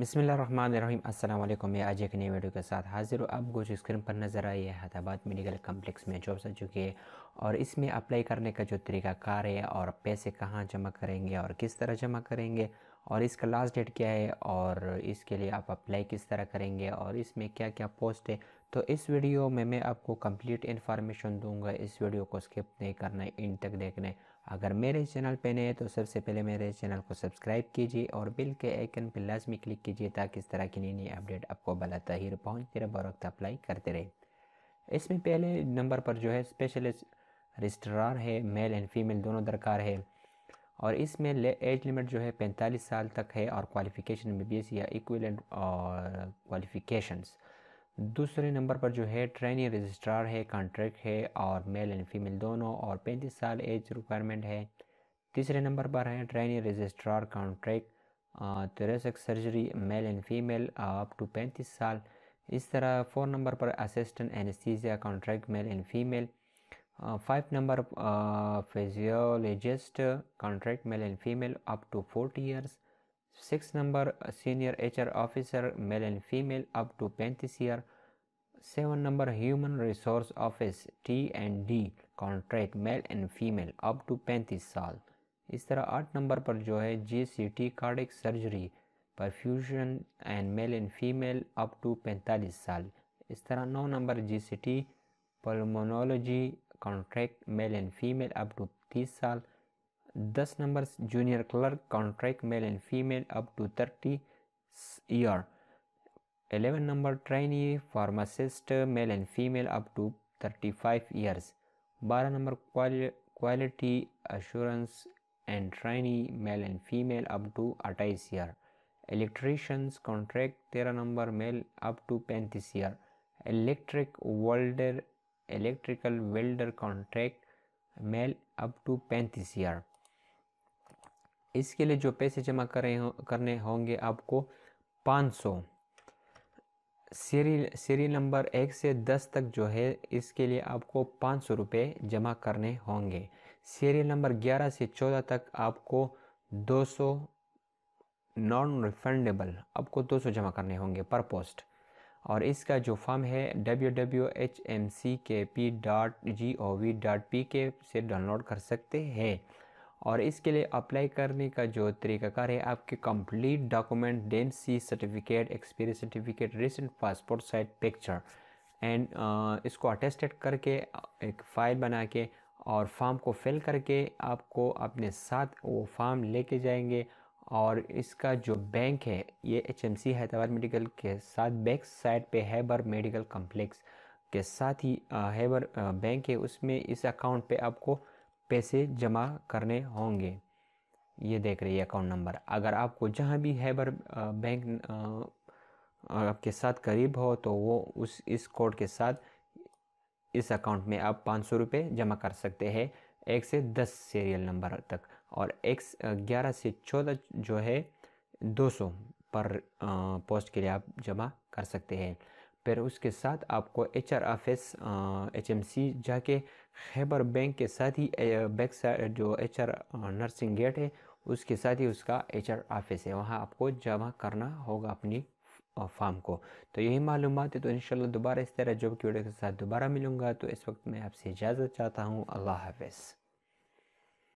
बिसमीम् अल्लाम मैं आज एक नई वीडियो के साथ हाजिर हूँ आपको जो स्क्रीन पर नज़र आई है हैदराबाद मेडिकल कम्प्लेक्स में जॉब्स आ चुकी है और इसमें अप्लाई करने का जो तरीका कार है और पैसे कहाँ जमा करेंगे और किस तरह जमा करेंगे और इसका लास्ट डेट क्या है और इसके लिए आप अप्लाई किस तरह करेंगे और इसमें क्या क्या पोस्ट है तो इस वीडियो में मैं आपको कंप्लीट इन्फॉर्मेशन दूंगा इस वीडियो को स्किप नहीं करना है इन तक देखना है अगर मेरे चैनल पे नए तो सबसे पहले मेरे चैनल को सब्सक्राइब कीजिए और बिल के आइकन पर लाजमी क्लिक कीजिए ताकि इस तरह की नई नई अपडेट आपको बला तहिर पहुँचते रहे बर अप्लाई करते रहे इसमें पहले नंबर पर जो है स्पेशलिस्ट रजिस्ट्रार है मेल एंड फीमेल दोनों दरकार है और इसमें एज लिमिट जो है पैंतालीस साल तक है और क्वालिफ़िकेशन में बी या इक्विलेंट और क्वालिफ़िकेशंस दूसरे नंबर पर जो है ट्रेनिंग रजिस्ट्रार है कॉन्ट्रैक्ट है और मेल एंड फीमेल दोनों और पैंतीस साल एज रिक्वायरमेंट है तीसरे नंबर पर है training registrar contract thoracic surgery male and female up to पैंतीस साल इस तरह फोर नंबर पर assistant anaesthesia contract male and female Uh, five number of uh, uh, contract male and female up to 40 years. Six number uh, senior HR officer male and female up to 20 year. Seven number human resource office T and D contract male and female up to 35 years. is there आठ number per जो GCT cardiac surgery perfusion and male and female up to female years. To 45 साल इस तरह नौ contract male and female up to this sal. This numbers junior clerk contract male and female up to 30 year. 11 number trainee pharmacist male and female up to 35 years. 12 number quality assurance and trainee male and female up to 28 year. Electricians contract 13 number male up to 20 year. Electric welder electrical welder contract male up to पैंतीस year इसके लिए जो पैसे जमा करे हो, करने होंगे आपको 500 सौ सीरी सीरी नंबर एक से दस तक जो है इसके लिए आपको पाँच सौ रुपये जमा करने होंगे सीरियल नंबर ग्यारह से चौदह तक आपको दो सौ नॉन रिफंडेबल आपको दो सौ जमा करने होंगे पर पोस्ट और इसका जो फॉर्म है W W H M C K P dot G O V dot P K से डाउनलोड कर सकते हैं और इसके लिए अप्लाई करने का जो तरीकाकार है आपके कंप्लीट डॉक्यूमेंट डेम सी certificate experience certificate recent passport size picture and इसको अटेस्टेड करके एक फ़ाइल बना के और फॉर्म को फिल करके आपको अपने साथ वो फॉर्म लेके जाएंगे और इसका जो बैंक है ये एच हैदराबाद मेडिकल के साथ बैक साइड पे हैबर मेडिकल कम्प्लेक्स के साथ ही हैबर बैंक है उसमें इस अकाउंट पे आपको पैसे जमा करने होंगे ये देख रही है अकाउंट नंबर अगर आपको जहाँ भी हैबर बैंक आपके साथ करीब हो तो वो उस इस कोड के साथ इस अकाउंट में आप पाँच सौ रुपये जमा कर सकते हैं एक से दस सीरियल नंबर तक और x ग्यारह से चौदह जो है 200 पर पोस्ट के लिए आप जमा कर सकते हैं फिर उसके साथ आपको H R F S H M C जाके खैबर बैंक के साथ ही बैक साइड जो एच आर नर्सिंग गेट है उसके साथ ही उसका एच आर ऑफिस है वहाँ आपको जमा करना होगा अपनी फार्म को तो यही मालूम है तो इन दोबारा इस तरह जॉब की वीडियो के साथ दोबारा मिलूँगा तो इस वक्त मैं आपसे इजाज़त चाहता हूँ अल्लाह हाफिज़